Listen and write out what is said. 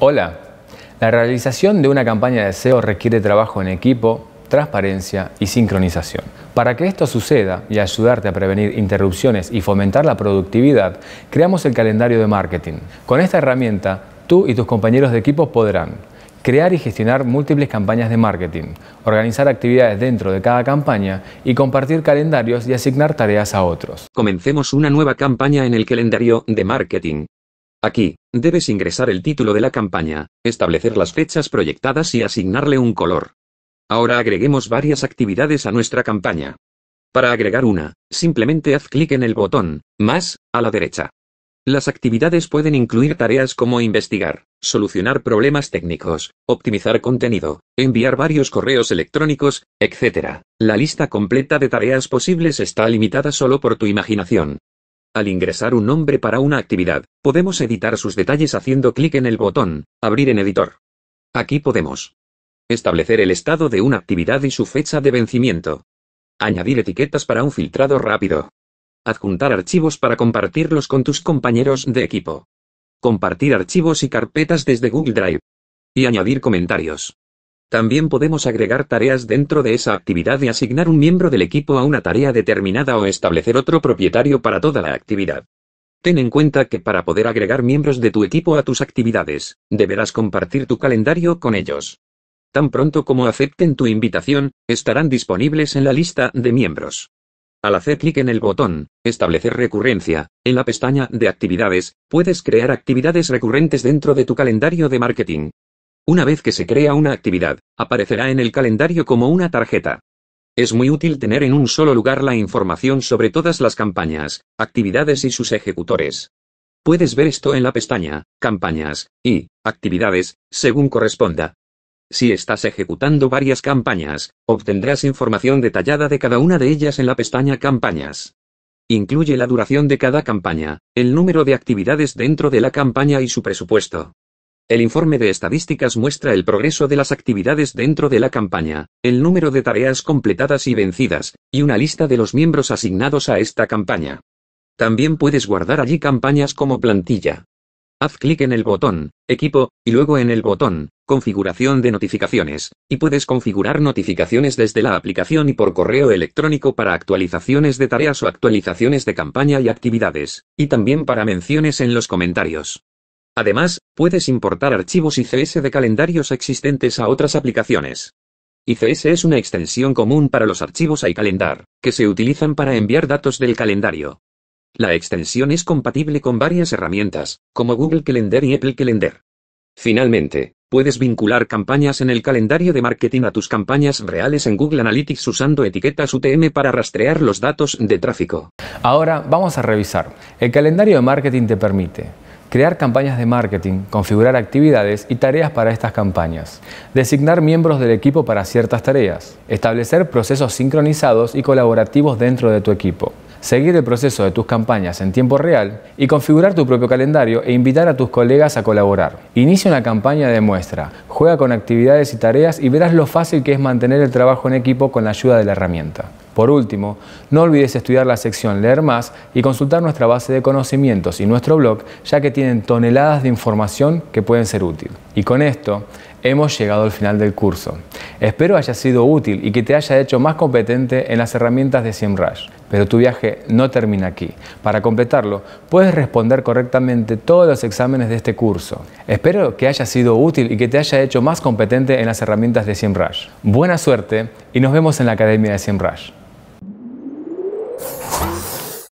Hola, la realización de una campaña de SEO requiere trabajo en equipo, transparencia y sincronización. Para que esto suceda y ayudarte a prevenir interrupciones y fomentar la productividad, creamos el calendario de marketing. Con esta herramienta, tú y tus compañeros de equipo podrán crear y gestionar múltiples campañas de marketing, organizar actividades dentro de cada campaña y compartir calendarios y asignar tareas a otros. Comencemos una nueva campaña en el calendario de marketing. Aquí, debes ingresar el título de la campaña, establecer las fechas proyectadas y asignarle un color. Ahora agreguemos varias actividades a nuestra campaña. Para agregar una, simplemente haz clic en el botón, más, a la derecha. Las actividades pueden incluir tareas como investigar, solucionar problemas técnicos, optimizar contenido, enviar varios correos electrónicos, etc. La lista completa de tareas posibles está limitada solo por tu imaginación. Al ingresar un nombre para una actividad, podemos editar sus detalles haciendo clic en el botón Abrir en editor. Aquí podemos establecer el estado de una actividad y su fecha de vencimiento. Añadir etiquetas para un filtrado rápido. Adjuntar archivos para compartirlos con tus compañeros de equipo. Compartir archivos y carpetas desde Google Drive. Y añadir comentarios. También podemos agregar tareas dentro de esa actividad y asignar un miembro del equipo a una tarea determinada o establecer otro propietario para toda la actividad. Ten en cuenta que para poder agregar miembros de tu equipo a tus actividades, deberás compartir tu calendario con ellos. Tan pronto como acepten tu invitación, estarán disponibles en la lista de miembros. Al hacer clic en el botón Establecer recurrencia, en la pestaña de actividades, puedes crear actividades recurrentes dentro de tu calendario de marketing, una vez que se crea una actividad, aparecerá en el calendario como una tarjeta. Es muy útil tener en un solo lugar la información sobre todas las campañas, actividades y sus ejecutores. Puedes ver esto en la pestaña, Campañas, y Actividades, según corresponda. Si estás ejecutando varias campañas, obtendrás información detallada de cada una de ellas en la pestaña Campañas. Incluye la duración de cada campaña, el número de actividades dentro de la campaña y su presupuesto. El informe de estadísticas muestra el progreso de las actividades dentro de la campaña, el número de tareas completadas y vencidas, y una lista de los miembros asignados a esta campaña. También puedes guardar allí campañas como plantilla. Haz clic en el botón, equipo, y luego en el botón, configuración de notificaciones, y puedes configurar notificaciones desde la aplicación y por correo electrónico para actualizaciones de tareas o actualizaciones de campaña y actividades, y también para menciones en los comentarios. Además, puedes importar archivos ICS de calendarios existentes a otras aplicaciones. ICS es una extensión común para los archivos iCalendar, que se utilizan para enviar datos del calendario. La extensión es compatible con varias herramientas, como Google Calendar y Apple Calendar. Finalmente, puedes vincular campañas en el calendario de marketing a tus campañas reales en Google Analytics usando etiquetas UTM para rastrear los datos de tráfico. Ahora vamos a revisar. El calendario de marketing te permite crear campañas de marketing, configurar actividades y tareas para estas campañas, designar miembros del equipo para ciertas tareas, establecer procesos sincronizados y colaborativos dentro de tu equipo, seguir el proceso de tus campañas en tiempo real y configurar tu propio calendario e invitar a tus colegas a colaborar. Inicia una campaña de muestra, juega con actividades y tareas y verás lo fácil que es mantener el trabajo en equipo con la ayuda de la herramienta. Por último, no olvides estudiar la sección Leer más y consultar nuestra base de conocimientos y nuestro blog, ya que tienen toneladas de información que pueden ser útil. Y con esto, hemos llegado al final del curso. Espero haya sido útil y que te haya hecho más competente en las herramientas de SEMrush. Pero tu viaje no termina aquí. Para completarlo, puedes responder correctamente todos los exámenes de este curso. Espero que haya sido útil y que te haya hecho más competente en las herramientas de SEMrush. Buena suerte y nos vemos en la Academia de SEMrush.